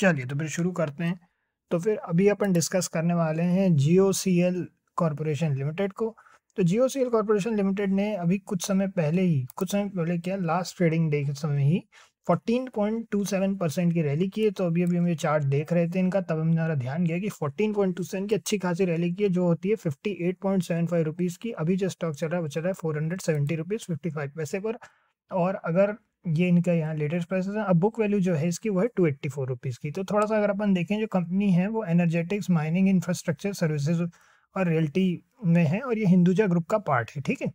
चलिए तो फिर शुरू करते हैं तो फिर अभी अपन डिस्कस करने वाले हैं G O C L corporation limited को तो G O C L corporation limited ने अभी कुछ समय पहले ही कुछ समय पहले क्या लास्ट ट्रेडिंग डे के समय ही 14.27 परसेंट की रैली की है तो अभी अभी हम ये चार्ट देख रहे थे इनका तब हमारा ध्यान गया कि 14.27 की अच्छी खासी रैली की है जो होती है 58.75 रुपीस की अभी जो स्टॉक चल रहा है वो चल रहा है four hundred seventy rupees fifty five पैसे पर और अगर ये इनका यहाँ लेटेस्ट प्राइस है अब बुक वैल्यू जो है इसकी वो है टू एट्टी फोर रुपीज़ की तो थोड़ा सा अगर अपन देखें जो कंपनी है वो एनर्जेटिक्स माइनिंग इंफ्रास्ट्रक्चर सर्विसेज और रियल्टी में है और ये हिंदुजा ग्रुप का पार्ट है ठीक है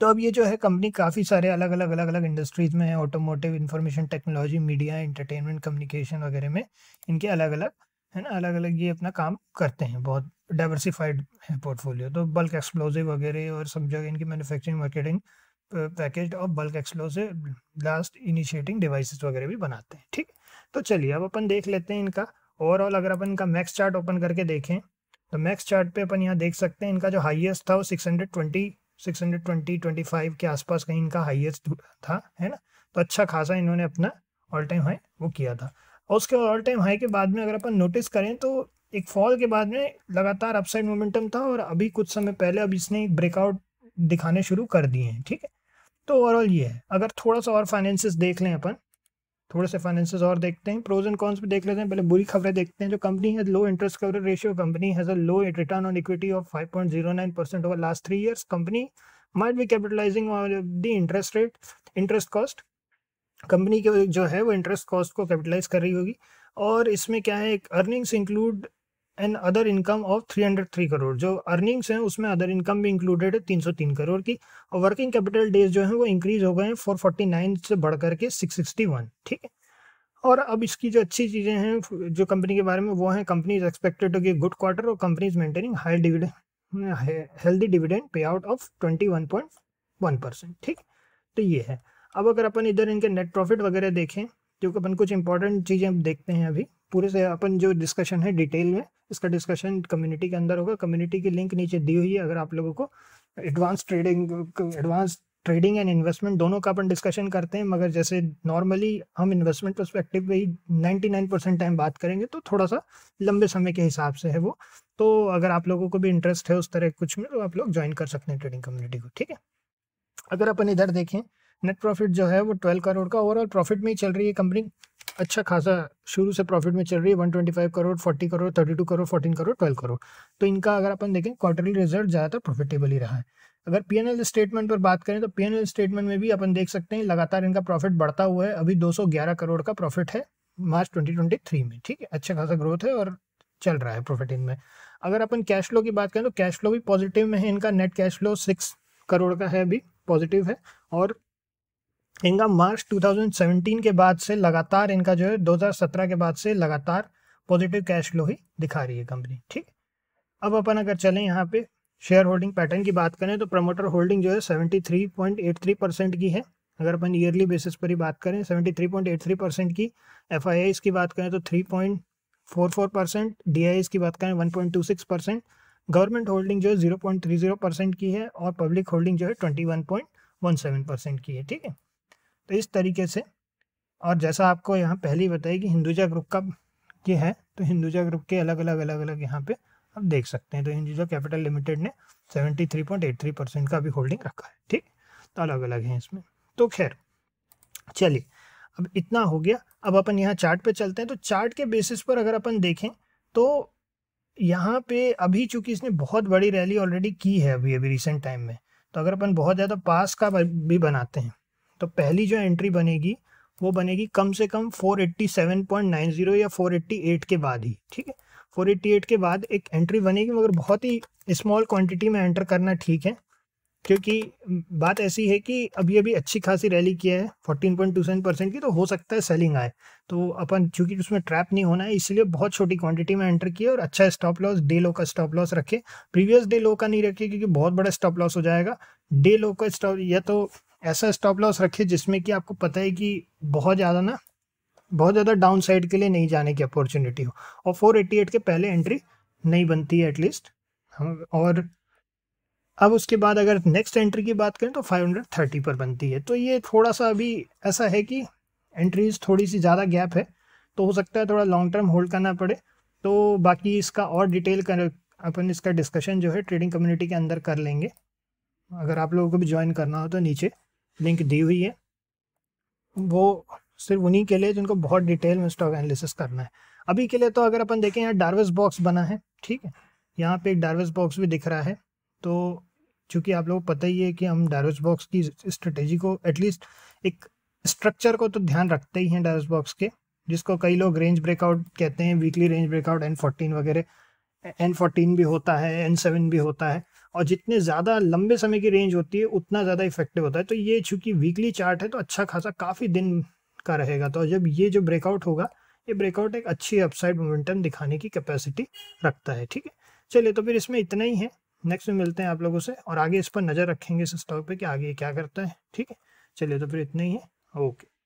तो अब ये जो है कंपनी काफ़ी सारे अलग अलग अलग अलग इंडस्ट्रीज़ में है automotive information technology media entertainment communication वगैरह में इनके अलग अलग है ना अलग अलग ये अपना काम करते हैं बहुत डाइवर्सिफाइड है पोर्टफोलियो तो बल्क एक्सप्लोजिव वगैरह और सब जगह इनकी manufacturing marketing package of bulk explosive blast initiating devices वगैरह भी बनाते हैं ठीक तो चलिए अब अपन देख लेते हैं इनका ओवरऑल अगर अपन इनका मैक्स चार्ट ओपन करके देखें तो मैक्स चार्ट पे अपन यहाँ देख सकते हैं इनका जो हाईएस्ट था वो 620 620 25 के आसपास कहीं इनका हाईएस्ट था है ना तो अच्छा खासा इन्होंने अपना ऑल टाइम हाई वो किया था और उसके ऑल टाइम हाई के बाद में अगर अपन नोटिस करें तो एक फॉल के बाद में लगातार अपसाइड मोमेंटम था और अभी कुछ समय पहले अब इसने ब्रेकआउट दिखाने शुरू कर दिए हैं ठीक है तो ओवरऑल ये है अगर थोड़ा सा और फाइनेंसिस देख लें अपन थोड़े से फाइनेंसिस और देखते हैं प्रोज एंड कॉन्स भी देख लेते हैं पहले बुरी खबरें देखते हैं जो कंपनी है low interest coverage ratio company has a low return on equity of 5.09 percent over last three years company might be capitalizing the interest rate interest cost company के जो है वो इंटरेस्ट कॉस्ट को कैपिटलाइज कर रही होगी और इसमें क्या है एक earnings include and other income of 303 crore जो अर्निंग्स हैं उसमें अदर इनकम भी इंक्लूडेड है 303 करोड़ की और वर्किंग कैपिटल डेज जो है वो इंक्रीज हो गए हैं 449 से बढ़ करके 661 ठीक है और अब इसकी जो अच्छी चीज़ें हैं जो कंपनी के बारे में वो हैं companies expected to give good quarter और companies maintaining high dividend healthy dividend pay out of twenty one point one percent ठीक तो ये है अब अगर अपन इधर इनके नेट प्रॉफिट वगैरह देखें क्योंकि अपन कुछ इंपॉर्टेंट चीज़ें देखते हैं अभी पूरे से अपन जो डिस्कशन है डिटेल में इसका डिस्कशन कम्युनिटी के अंदर होगा कम्युनिटी की लिंक नीचे दी हुई है अगर आप लोगों को advance trading advance trading and investment दोनों का अपन डिस्कशन करते हैं मगर जैसे नॉर्मली हम इन्वेस्टमेंट परस्पेक्टिव पे ही 99 परसेंट टाइम बात करेंगे तो थोड़ा सा लंबे समय के हिसाब से है वो तो अगर आप लोगों को भी इंटरेस्ट है उस तरह कुछ में तो आप लोग ज्वाइन कर सकते हैं ट्रेडिंग कम्युनिटी को ठीक है अगर अपन इधर देखें नेट प्रॉफिट जो है वो ट्वेल्व करोड़ का ओवरऑल प्रॉफिट में ही चल रही है कंपनी अच्छा खासा शुरू से प्रॉफिट में चल रही है 125 करोड़ 40 करोड़ 32 करोड़ 14 करोड़ 12 करोड़ तो इनका अगर अपन देखें क्वार्टरली रिजल्ट ज़्यादातर प्रॉफिटेबल ही रहा है अगर पी स्टेटमेंट पर बात करें तो पी स्टेटमेंट में भी अपन देख सकते हैं लगातार इनका प्रॉफिट बढ़ता हुआ है अभी दो करोड़ का प्रॉफिट है मार्च ट्वेंटी में ठीक है अच्छा खासा ग्रोथ है और चल रहा है प्रॉफिट इनमें अगर अपन कैश फ्लो की बात करें तो कैश फ्लो भी पॉजिटिव में है इनका net cash flow six crore का है अभी पॉजिटिव है और इनका मार्च 2017 के बाद से लगातार इनका जो है 2017 के बाद से लगातार पॉजिटिव कैश फ्लो ही दिखा रही है कंपनी ठीक अब अपन अगर चलें यहाँ पे शेयर होल्डिंग पैटर्न की बात करें तो प्रमोटर होल्डिंग जो है 73.83 परसेंट की है अगर अपन ईयरली बेसिस पर ही बात करें 73.83 परसेंट की एफ की बात करें तो 3.44 परसेंट डी की बात करें 1.26 परसेंट गवर्नमेंट होल्डिंग जो है 0.30 परसेंट की है और पब्लिक होल्डिंग जो है 21.17 परसेंट की है ठीक है तो इस तरीके से और जैसा आपको यहाँ पहले ही बताया कि हिंदुजा ग्रुप का ये है तो हिंदुजा ग्रुप के अलग अलग अलग अलग यहाँ पे आप देख सकते हैं तो हिंदुजा कैपिटल लिमिटेड ने 73.83 परसेंट का भी होल्डिंग रखा है ठीक तो अलग अलग है इसमें तो खैर चलिए अब इतना हो गया अब अपन यहाँ चार्ट पे चलते हैं तो चार्ट के बेसिस पर अगर अपन देखें तो यहाँ पे अभी चूंकि इसने बहुत बड़ी रैली ऑलरेडी की है अभी अभी रिसेंट टाइम में तो अगर अपन बहुत ज़्यादा पास का भी बनाते हैं तो पहली जो एंट्री बनेगी वो बनेगी कम से कम 487.90 या 488 के बाद ही ठीक है 488 के बाद एक एंट्री बनेगी मगर बहुत ही स्मॉल क्वांटिटी में एंटर करना ठीक है क्योंकि बात ऐसी है कि अभी अभी अच्छी खासी रैली किया है 14.27 परसेंट की तो हो सकता है सेलिंग आए तो अपन चूंकि उसमें ट्रैप नहीं होना है इसलिए बहुत छोटी क्वांटिटी में एंटर किया और अच्छा स्टॉप लॉस डे लो का स्टॉप लॉस रखे प्रीवियस डे लो का नहीं रखे क्योंकि बहुत बड़ा स्टॉप लॉस हो जाएगा डे लो का स्टॉप या तो ऐसा स्टॉप लॉस रखे जिसमें कि आपको पता है कि बहुत ज़्यादा ना बहुत ज़्यादा डाउन साइड के लिए नहीं जाने की अपॉर्चुनिटी हो और एट के पहले एंट्री नहीं बनती है एटलीस्ट हम और अब उसके बाद अगर नेक्स्ट एंट्री की बात करें तो 530 पर बनती है तो ये थोड़ा सा अभी ऐसा है कि एंट्रीज थोड़ी सी ज़्यादा गैप है तो हो सकता है थोड़ा लॉन्ग टर्म होल्ड करना पड़े तो बाकी इसका और डिटेल कर अपन इसका डिस्कशन जो है ट्रेडिंग कम्युनिटी के अंदर कर लेंगे अगर आप लोगों को भी ज्वाइन करना हो तो नीचे लिंक दी हुई है वो सिर्फ उन्हीं के लिए जिनको बहुत डिटेल में स्टॉक एनालिसिस करना है अभी के लिए तो अगर अपन देखें यहाँ डार्वेस बॉक्स बना है ठीक है यहाँ पे एक डार्वेस बॉक्स भी दिख रहा है तो चूँकि आप लोग पता ही है कि हम डार्वेस बॉक्स की स्ट्रेटेजी को एटलीस्ट एक स्ट्रक्चर को तो ध्यान रखते ही हैं डार्वेस बॉक्स के जिसको कई लोग रेंज ब्रेकआउट कहते हैं weekly range breakout N fourteen वगैरह एन फोर्टीन भी होता है एन सेवन भी होता है और जितने ज़्यादा लंबे समय की रेंज होती है उतना ज़्यादा इफेक्टिव होता है तो ये चूँकि वीकली चार्ट है तो अच्छा खासा काफ़ी दिन का रहेगा तो जब ये जो ब्रेकआउट होगा ये ब्रेकआउट एक अच्छी अपसाइड मोमेंटम दिखाने की कैपेसिटी रखता है ठीक है चलिए तो फिर इसमें इतना ही है नेक्स्ट में मिलते हैं आप लोगों से और आगे इस पर नज़र रखेंगे इस स्टॉक पे कि आगे क्या करता है ठीक है चलिए तो फिर इतना ही है ओके